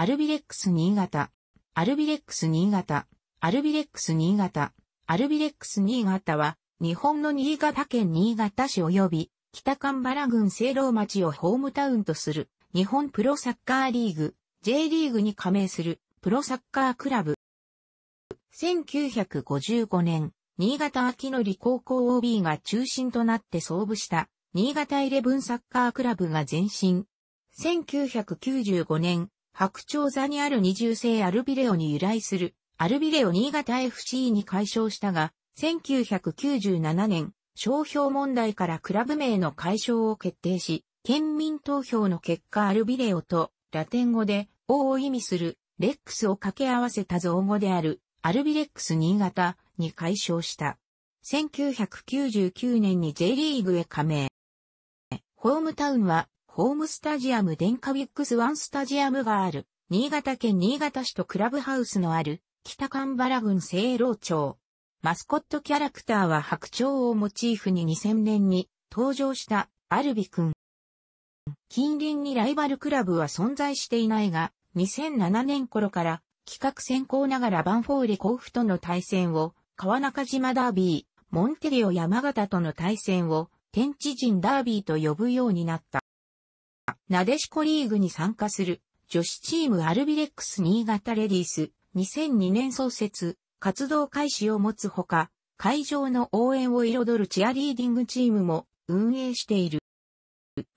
アルビレックス新潟、アルビレックス新潟、アルビレックス新潟、アルビレックス新潟は、日本の新潟県新潟市及び、北神原郡聖老町をホームタウンとする、日本プロサッカーリーグ、J リーグに加盟する、プロサッカークラブ。1955年、新潟秋のり高校 OB が中心となって創部した、新潟イレブンサッカークラブが前身。1995年、白鳥座にある二重星アルビレオに由来する、アルビレオ新潟 FC に解消したが、1997年、商標問題からクラブ名の解消を決定し、県民投票の結果アルビレオと、ラテン語で、王を意味する、レックスを掛け合わせた造語である、アルビレックス新潟に解消した。1999年に J リーグへ加盟。ホームタウンはホームスタジアム電化ィッグスワンスタジアムがある、新潟県新潟市とクラブハウスのある、北神原郡聖老町。マスコットキャラクターは白鳥をモチーフに2000年に登場したアルビ君。近隣にライバルクラブは存在していないが、2007年頃から企画先行ながらバンフォーレ甲府との対戦を、川中島ダービー、モンテリオ山形との対戦を、天地人ダービーと呼ぶようになった。なでしこリーグに参加する、女子チームアルビレックス新潟レディース、2002年創設、活動開始を持つほか、会場の応援を彩るチアリーディングチームも運営している。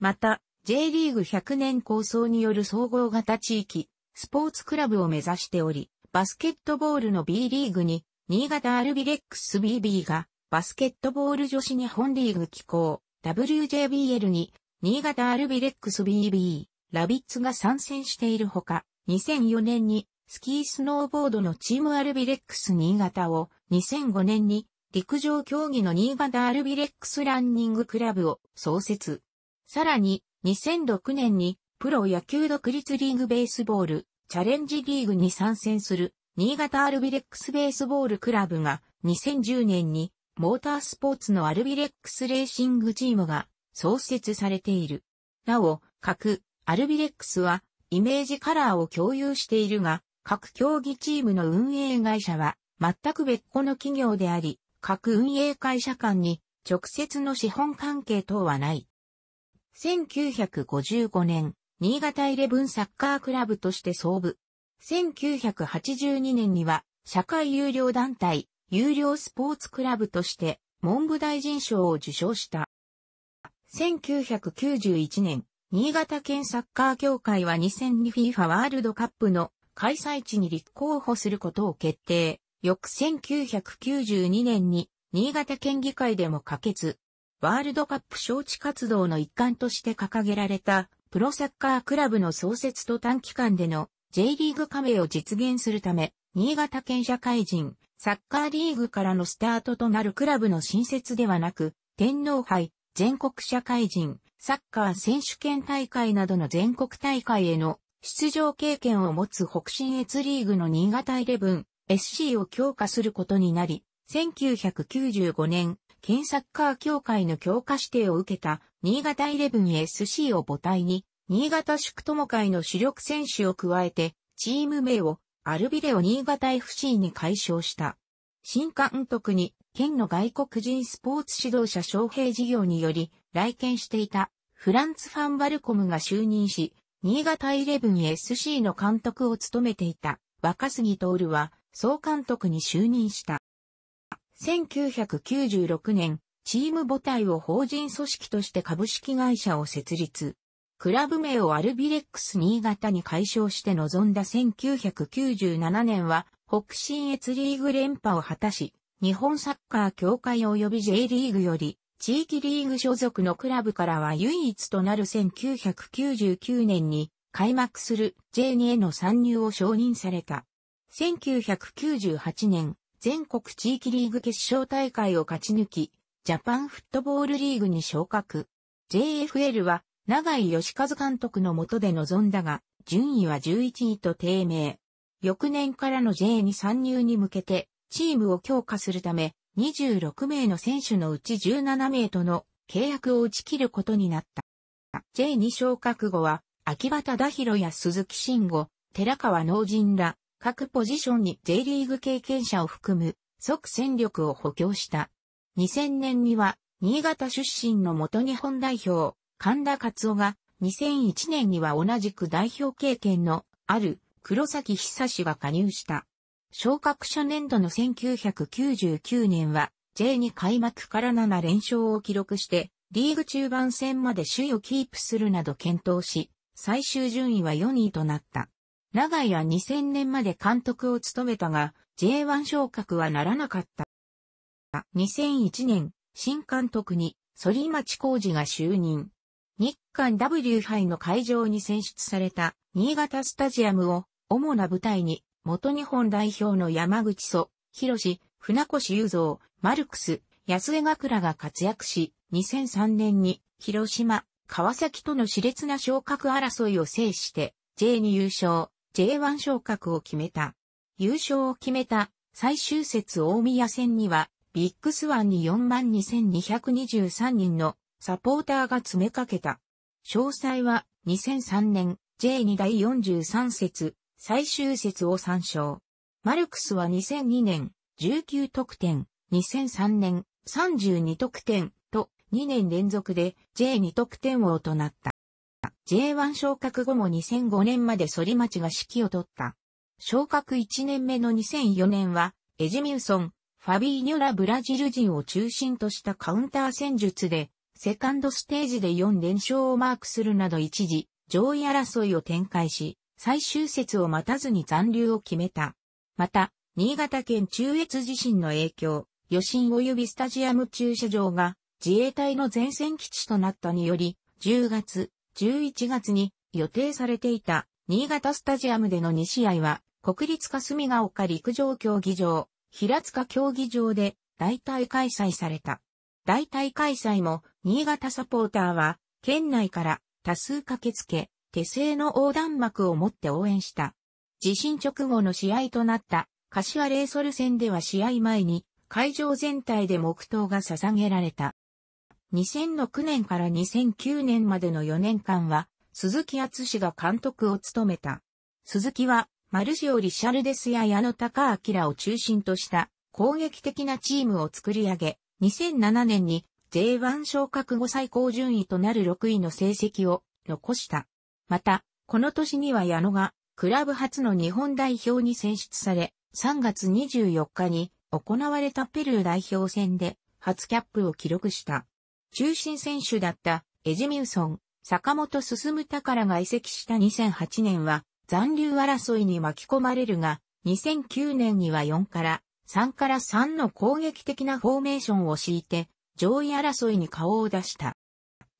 また、J リーグ100年構想による総合型地域、スポーツクラブを目指しており、バスケットボールの B リーグに、新潟アルビレックス BB が、バスケットボール女子日本リーグ機構、WJBL に、新潟アルビレックス BB、ラビッツが参戦しているほか、2004年にスキースノーボードのチームアルビレックス新潟を、2005年に陸上競技の新潟アルビレックスランニングクラブを創設。さらに、2006年にプロ野球独立リーグベースボールチャレンジリーグに参戦する新潟アルビレックスベースボールクラブが2010年にモータースポーツのアルビレックスレーシングチームが創設されている。なお、各アルビレックスはイメージカラーを共有しているが、各競技チームの運営会社は全く別個の企業であり、各運営会社間に直接の資本関係等はない。1955年、新潟イレブンサッカークラブとして創部。1982年には、社会有料団体、有料スポーツクラブとして、文部大臣賞を受賞した。1991年、新潟県サッカー協会は 2002FIFA ワールドカップの開催地に立候補することを決定。翌1992年に新潟県議会でも可決。ワールドカップ招致活動の一環として掲げられたプロサッカークラブの創設と短期間での J リーグ加盟を実現するため、新潟県社会人サッカーリーグからのスタートとなるクラブの新設ではなく、天皇杯、全国社会人、サッカー選手権大会などの全国大会への出場経験を持つ北新越リーグの新潟イレブン SC を強化することになり、1995年、県サッカー協会の強化指定を受けた新潟イレブン SC を母体に、新潟宿友会の主力選手を加えて、チーム名をアルビレオ新潟 FC に解消した。新監督に県の外国人スポーツ指導者招聘事業により、来県していた、フランツ・ファン・バルコムが就任し、新潟イレブン SC の監督を務めていた、若杉徹は、総監督に就任した。1996年、チーム母体を法人組織として株式会社を設立。クラブ名をアルビレックス新潟に解消して臨んだ1997年は、北信越リーグ連覇を果たし、日本サッカー協会及び J リーグより、地域リーグ所属のクラブからは唯一となる1999年に開幕する J2 への参入を承認された。1998年、全国地域リーグ決勝大会を勝ち抜き、ジャパンフットボールリーグに昇格。JFL は、長井義和監督の下で臨んだが、順位は11位と低迷。翌年からの J に参入に向けて、チームを強化するため、26名の選手のうち17名との契約を打ち切ることになった。J2 昇格後は、秋葉忠宏や鈴木慎吾、寺川農人ら、各ポジションに J リーグ経験者を含む即戦力を補強した。2000年には、新潟出身の元日本代表、神田勝夫が、2001年には同じく代表経験のある黒崎久志が加入した。昇格初年度の1999年は J2 開幕から7連勝を記録して、リーグ中盤戦まで首位をキープするなど検討し、最終順位は4位となった。長井は2000年まで監督を務めたが、J1 昇格はならなかった。2001年、新監督に、ソリチコ浩ジが就任。日韓 W 杯の会場に選出された新潟スタジアムを主な舞台に元日本代表の山口祖、広志、船越雄三、マルクス、安江学らが活躍し、2003年に広島、川崎との熾烈な昇格争いを制して、J2 優勝、J1 昇格を決めた。優勝を決めた最終節大宮戦には、ビッグスワンに42,223人のサポーターが詰めかけた。詳細は2003年 J2 第43節最終節を参照。マルクスは2002年、19得点、2003年、32得点と2年連続で J2 得点王となった。J1 昇格後も2005年までソリマチが指揮を取った。昇格1年目の2004年は、エジミューソン、ファビーニョラブラジル人を中心としたカウンター戦術で、セカンドステージで4連勝をマークするなど一時、上位争いを展開し、最終節を待たずに残留を決めた。また、新潟県中越地震の影響、余震及びスタジアム駐車場が自衛隊の前線基地となったにより、10月、11月に予定されていた新潟スタジアムでの2試合は、国立霞ヶ丘陸上競技場、平塚競技場で代替開催された。代替開催も新潟サポーターは県内から多数駆けつけ、手製の横断幕を持って応援した。地震直後の試合となった柏レイソル戦では試合前に会場全体で黙祷が捧げられた。2006年から2009年までの4年間は鈴木厚氏が監督を務めた。鈴木はマルシオ・リシャルデスや矢野隆明を中心とした攻撃的なチームを作り上げ、2007年に J1 昇格後最高順位となる6位の成績を残した。また、この年には矢野が、クラブ初の日本代表に選出され、3月24日に行われたペルー代表戦で初キャップを記録した。中心選手だったエジミウソン、坂本進宝が移籍した2008年は残留争いに巻き込まれるが、2009年には4から3から3の攻撃的なフォーメーションを敷いて上位争いに顔を出した。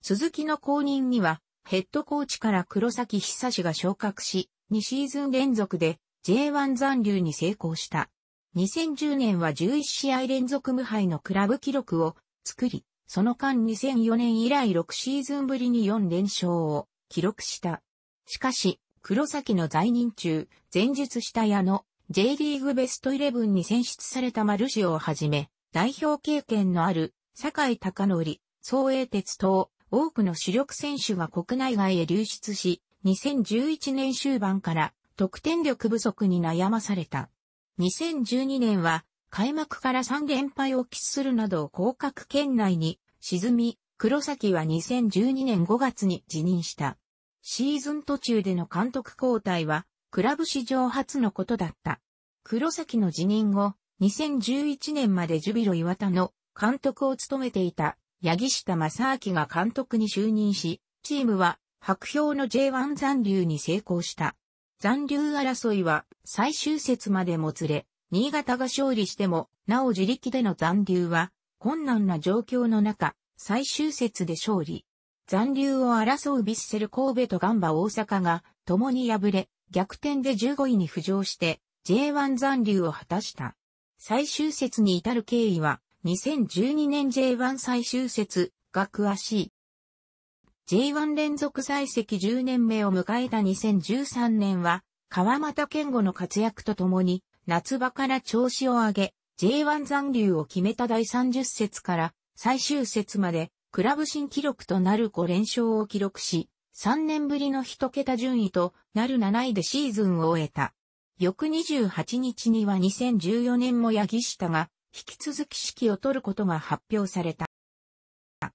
鈴木の後任にはヘッドコーチから黒崎久志が昇格し、2シーズン連続で J1 残留に成功した。2010年は11試合連続無敗のクラブ記録を作り、その間2004年以来6シーズンぶりに4連勝を記録した。しかし、黒崎の在任中、前述した矢野、J リーグベスト11に選出されたマルシオをはじめ、代表経験のある、坂井隆則、総英鉄等、多くの主力選手が国内外へ流出し、2011年終盤から得点力不足に悩まされた。2012年は開幕から3連敗を喫するなど降格圏内に沈み、黒崎は2012年5月に辞任した。シーズン途中での監督交代は、クラブ史上初のことだった。黒崎の辞任後、2011年までジュビロ岩田の監督を務めていた八木下正明が監督に就任し、チームは白氷の J1 残留に成功した。残留争いは最終節までもつれ、新潟が勝利しても、なお自力での残留は困難な状況の中、最終節で勝利。残留を争うビッセル神戸とガンバ大阪が共に敗れ、逆転で15位に浮上して J1 残留を果たした。最終節に至る経緯は2012年 J1 最終節が詳しい。J1 連続在籍10年目を迎えた2013年は、川又健吾の活躍とともに、夏場から調子を上げ、J1 残留を決めた第30節から最終節まで、クラブ新記録となる5連勝を記録し、3年ぶりの1桁順位となる7位でシーズンを終えた。翌28日には2014年も八木下が引き続き指揮を取ることが発表された。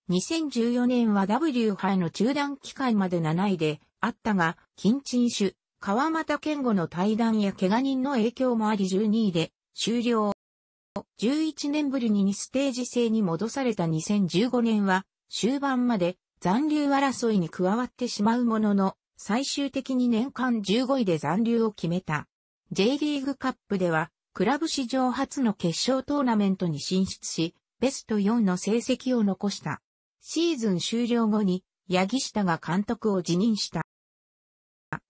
2014年は W 杯の中断期間まで7位であったが、近鎮種、川又健吾の対談や怪我人の影響もあり12位で終了。11年ぶりに2ステージ制に戻された2015年は終盤まで残留争いに加わってしまうものの、最終的に年間15位で残留を決めた。J リーグカップではクラブ史上初の決勝トーナメントに進出し、ベスト4の成績を残した。シーズン終了後に、八木下が監督を辞任した。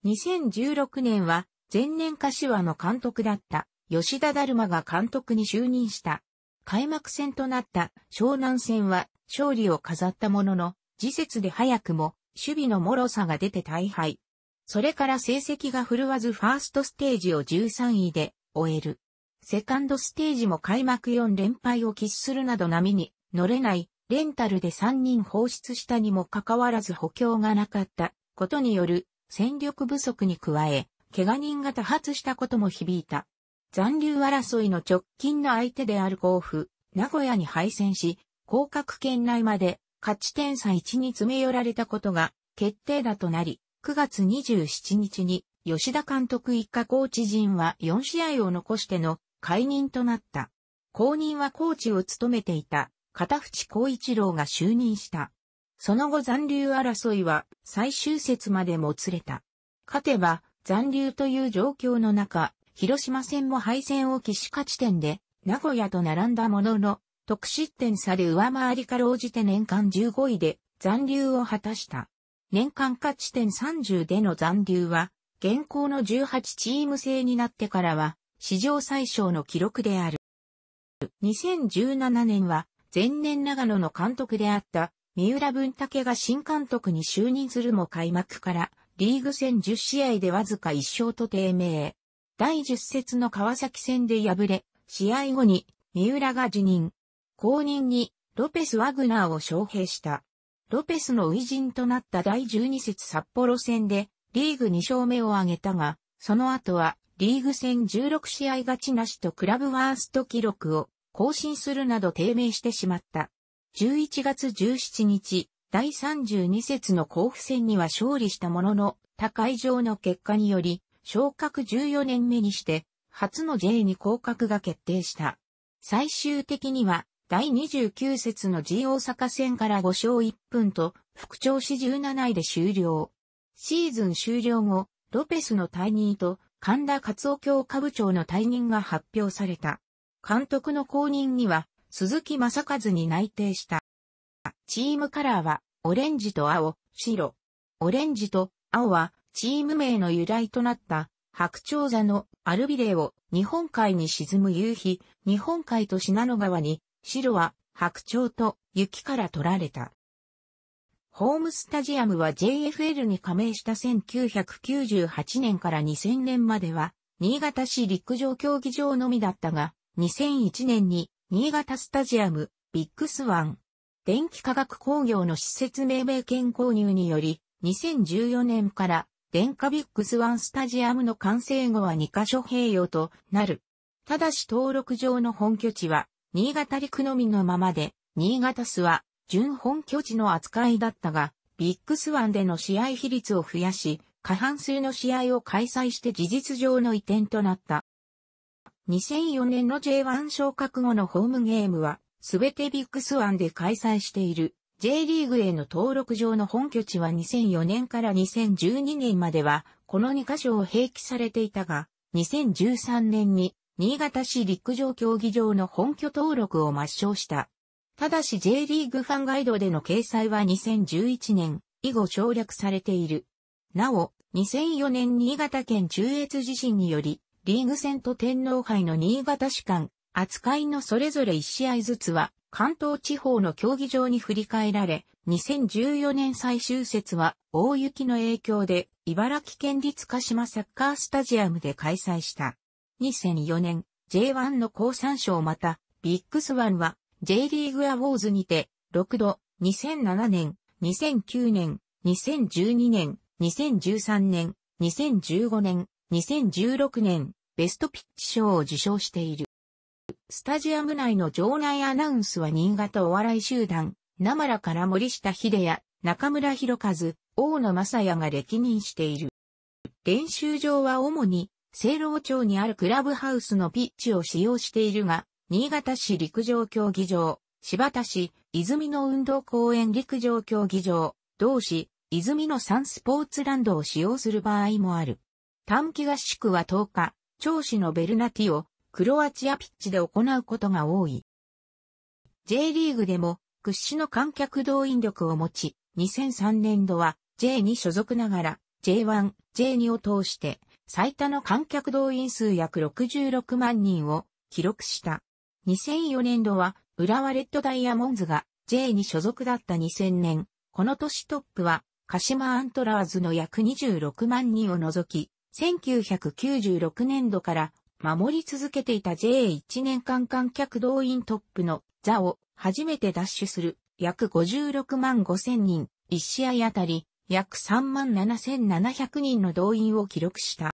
2016年は、前年柏の監督だった吉田だるまが監督に就任した。開幕戦となった湘南戦は勝利を飾ったものの、次節で早くも守備の脆さが出て大敗。それから成績が振るわずファーストステージを13位で終える。セカンドステージも開幕4連敗を喫するなど波に乗れない、レンタルで3人放出したにもかかわらず補強がなかったことによる戦力不足に加え、怪我人が多発したことも響いた。残留争いの直近の相手である甲府、名古屋に敗戦し、降格圏内まで勝ち点差1に詰め寄られたことが決定打となり、9月27日に吉田監督一家コーチ陣は4試合を残しての解任となった。後任はコーチを務めていた片淵光一郎が就任した。その後残留争いは最終節までもつれた。勝てば残留という状況の中、広島戦も敗戦を喫し勝ち点で名古屋と並んだものの、得失点差で上回りかろうじて年間15位で残留を果たした。年間勝ち点30での残留は、現行の18チーム制になってからは、史上最小の記録である。2017年は、前年長野の監督であった、三浦文武が新監督に就任するも開幕から、リーグ戦10試合でわずか1勝と低迷。第10節の川崎戦で敗れ、試合後に三浦が辞任。後任にロペス・ワグナーを招聘した。ロペスの初陣となった第12節札幌戦でリーグ2勝目を挙げたが、その後はリーグ戦16試合勝ちなしとクラブワースト記録を更新するなど低迷してしまった。11月17日、第32節の甲府戦には勝利したものの、他会場の結果により、昇格14年目にして、初の J に降格が決定した。最終的には、第29節の G 大阪戦から5勝1分と、副調子17位で終了。シーズン終了後、ロペスの退任と、神田勝夫教科部長の退任が発表された。監督の後任には、鈴木正和に内定した。チームカラーは、オレンジと青、白。オレンジと青は、チーム名の由来となった、白鳥座のアルビレーを日本海に沈む夕日、日本海と信濃川に、白は白鳥と雪から取られた。ホームスタジアムは JFL に加盟した1998年から2000年までは、新潟市陸上競技場のみだったが、2001年に新潟スタジアムビッグスワン電気化学工業の施設命名権購入により、2014年から電化ビッグスワンスタジアムの完成後は2カ所併用となる。ただし登録上の本拠地は新潟陸のみのままで、新潟スは準本拠地の扱いだったが、ビッグスワンでの試合比率を増やし、過半数の試合を開催して事実上の移転となった。2004年の J1 昇格後のホームゲームは、すべてビッグスワンで開催している。J リーグへの登録上の本拠地は2004年から2012年までは、この2カ所を併記されていたが、2013年に新潟市陸上競技場の本拠登録を抹消した。ただし J リーグファンガイドでの掲載は2011年以後省略されている。なお、2004年新潟県中越地震により、リーグ戦と天皇杯の新潟市間、扱いのそれぞれ1試合ずつは、関東地方の競技場に振り返られ、2014年最終節は、大雪の影響で、茨城県立鹿島サッカースタジアムで開催した。2004年、J1 の高参賞また、ビッグスワンは、J リーグアウォーズにて、6度、2007年、2009年、2012年、2013年、2015年、2016年、ベストピッチ賞を受賞している。スタジアム内の場内アナウンスは新潟お笑い集団、生らから森下秀也、中村博和、大野正也が歴任している。練習場は主に、聖老町にあるクラブハウスのピッチを使用しているが、新潟市陸上競技場、柴田市、泉の運動公園陸上競技場、同市、泉のサンスポーツランドを使用する場合もある。短期合宿は10日、長市のベルナティをクロアチアピッチで行うことが多い。J リーグでも屈指の観客動員力を持ち、2003年度は J に所属ながら J1、J2 を通して最多の観客動員数約66万人を記録した。2004年度は、浦和レッドダイヤモンズが J に所属だった2000年、この年トップは、鹿島アントラーズの約26万人を除き、1996年度から守り続けていた J1 年間観客動員トップの座を初めて奪取する約56万5千人、1試合あたり約3万7700人の動員を記録した。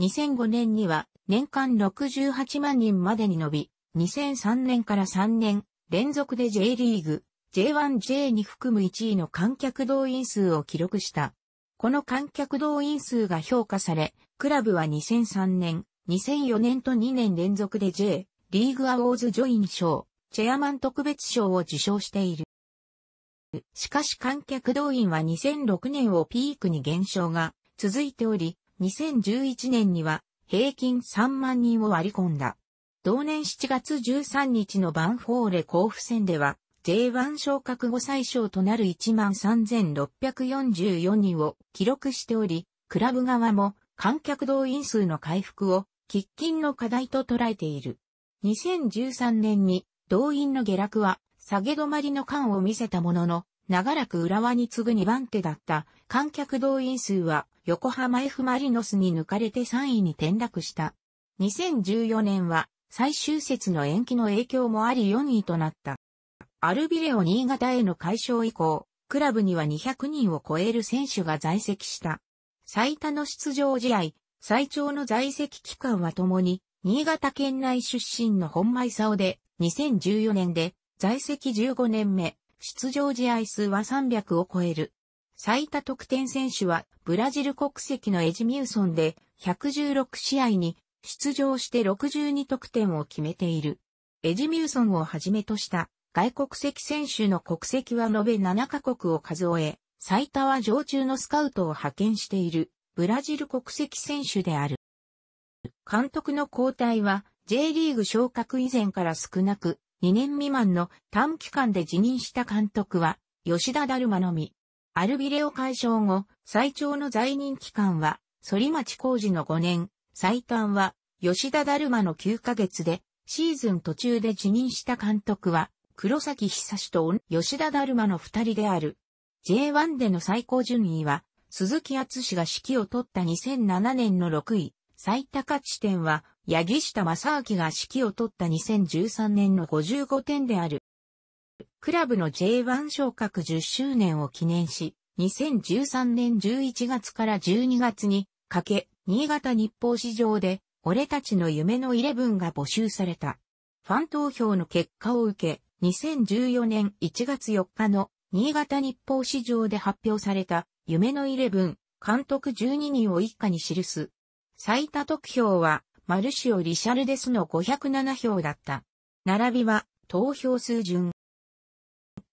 2005年には年間68万人までに伸び、2003年から3年連続で J リーグ、J1J に含む1位の観客動員数を記録した。この観客動員数が評価され、クラブは2003年、2004年と2年連続で J、リーグアウォーズジョイン賞、チェアマン特別賞を受賞している。しかし観客動員は2006年をピークに減少が続いており、2011年には平均3万人を割り込んだ。同年7月13日のバンフォーレ甲府戦では、J1 昇格後最小となる13,644人を記録しており、クラブ側も観客動員数の回復を喫緊の課題と捉えている。2013年に動員の下落は下げ止まりの感を見せたものの、長らく浦和に次ぐ2番手だった観客動員数は横浜 F マリノスに抜かれて3位に転落した。2014年は最終節の延期の影響もあり4位となった。アルビレオ新潟への解消以降、クラブには200人を超える選手が在籍した。最多の出場試合、最長の在籍期間はともに、新潟県内出身の本前勲で、2014年で、在籍15年目、出場試合数は300を超える。最多得点選手は、ブラジル国籍のエジミューソンで、116試合に出場して62得点を決めている。エジミューソンをはじめとした外国籍選手の国籍は延べ7カ国を数え、最多は常駐のスカウトを派遣しているブラジル国籍選手である。監督の交代は J リーグ昇格以前から少なく2年未満の短期間で辞任した監督は吉田だるまのみ。アルビレオ解消後、最長の在任期間は、反町工事の5年、最短は、吉田だるまの9ヶ月で、シーズン途中で辞任した監督は、黒崎久志と吉田だるまの二人である。J1 での最高順位は、鈴木厚氏が指揮を取った2007年の6位、最高地点は、八木下正明が指揮を取った2013年の55点である。クラブの J1 昇格10周年を記念し、2013年11月から12月にかけ、新潟日報市場で、俺たちの夢のイレブンが募集された。ファン投票の結果を受け、2014年1月4日の新潟日報市場で発表された夢のイレブン監督12人を一家に記す。最多得票はマルシオ・リシャルデスの507票だった。並びは投票数順。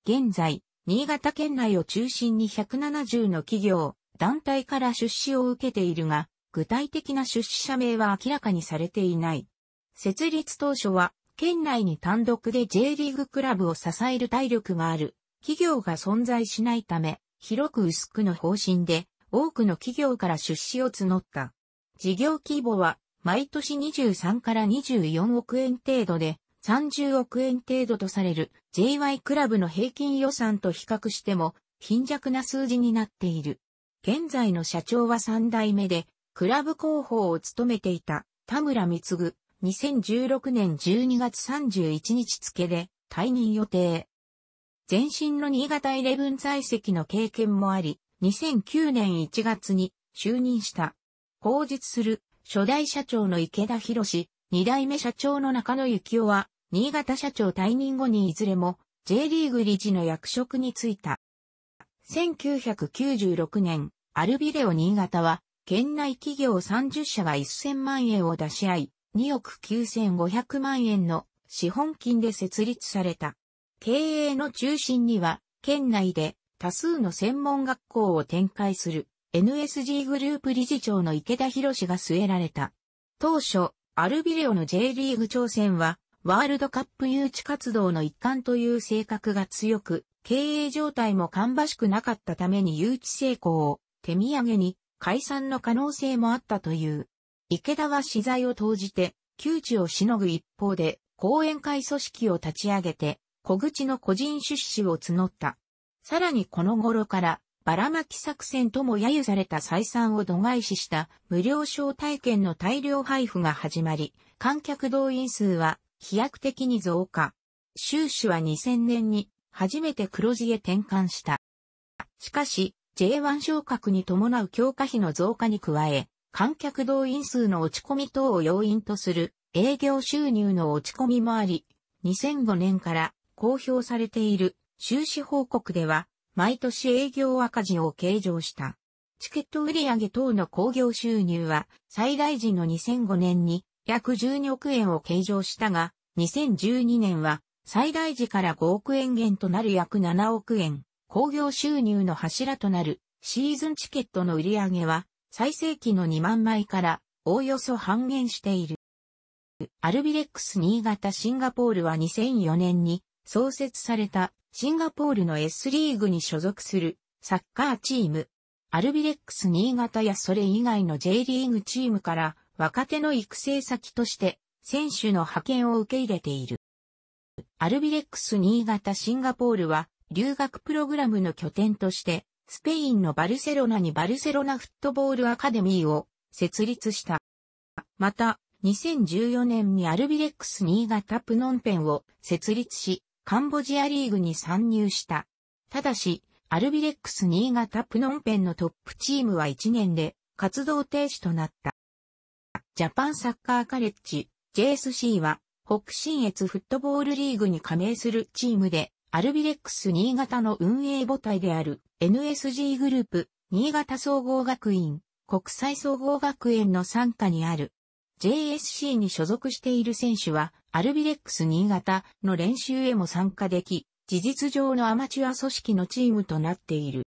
現在、新潟県内を中心に170の企業、団体から出資を受けているが、具体的な出資者名は明らかにされていない。設立当初は、県内に単独で J リーグクラブを支える体力がある、企業が存在しないため、広く薄くの方針で、多くの企業から出資を募った。事業規模は、毎年23から24億円程度で、30億円程度とされる JY クラブの平均予算と比較しても貧弱な数字になっている。現在の社長は3代目でクラブ広報を務めていた田村貢、2016年12月31日付で退任予定。前身の新潟イレブン在籍の経験もあり、2009年1月に就任した。後日する初代社長の池田博士、二代目社長の中野幸雄は、新潟社長退任後にいずれも J リーグ理事の役職に就いた。1996年、アルビレオ新潟は県内企業30社が1000万円を出し合い、2億9500万円の資本金で設立された。経営の中心には、県内で多数の専門学校を展開する NSG グループ理事長の池田博士が据えられた。当初、アルビレオの J リーグ挑戦は、ワールドカップ誘致活動の一環という性格が強く、経営状態も芳しくなかったために誘致成功を手土産に解散の可能性もあったという。池田は資材を投じて、窮地をしのぐ一方で、後援会組織を立ち上げて、小口の個人出資を募った。さらにこの頃から、ばらまき作戦とも揶揄された採算を度外視した無料招待券の大量配布が始まり、観客動員数は飛躍的に増加。収支は2000年に初めて黒字へ転換した。しかし、J1 昇格に伴う強化費の増加に加え、観客動員数の落ち込み等を要因とする営業収入の落ち込みもあり、2005年から公表されている収支報告では、毎年営業赤字を計上した。チケット売上等の工業収入は、最大時の2005年に約12億円を計上したが、2012年は最大時から5億円減となる約7億円。興行収入の柱となるシーズンチケットの売り上げは最盛期の2万枚からおおよそ半減している。アルビレックス新潟シンガポールは2004年に創設されたシンガポールの S リーグに所属するサッカーチーム。アルビレックス新潟やそれ以外の J リーグチームから若手の育成先として選手の派遣を受け入れている。アルビレックス新潟シンガポールは留学プログラムの拠点として、スペインのバルセロナにバルセロナフットボールアカデミーを設立した。また、2014年にアルビレックス新潟プノンペンを設立し、カンボジアリーグに参入した。ただし、アルビレックス新潟プノンペンのトップチームは1年で活動停止となった。ジャパンサッカーカレッジ JSC は北信越フットボールリーグに加盟するチームでアルビレックス新潟の運営母体である NSG グループ、新潟総合学院、国際総合学園の傘下にある JSC に所属している選手は、アルビレックス新潟の練習へも参加でき、事実上のアマチュア組織のチームとなっている。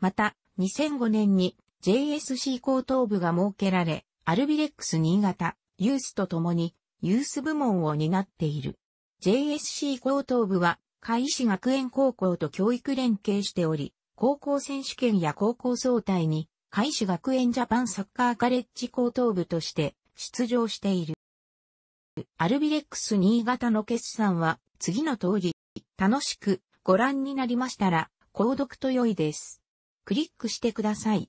また、2005年に JSC 高等部が設けられ、アルビレックス新潟、ユースと共に、ユース部門を担っている。JSC 高等部は、海市学園高校と教育連携しており、高校選手権や高校総体に、海市学園ジャパンサッカーカレッジ高等部として出場している。アルビレックス新潟の決算は次の通り、楽しくご覧になりましたら、購読と良いです。クリックしてください。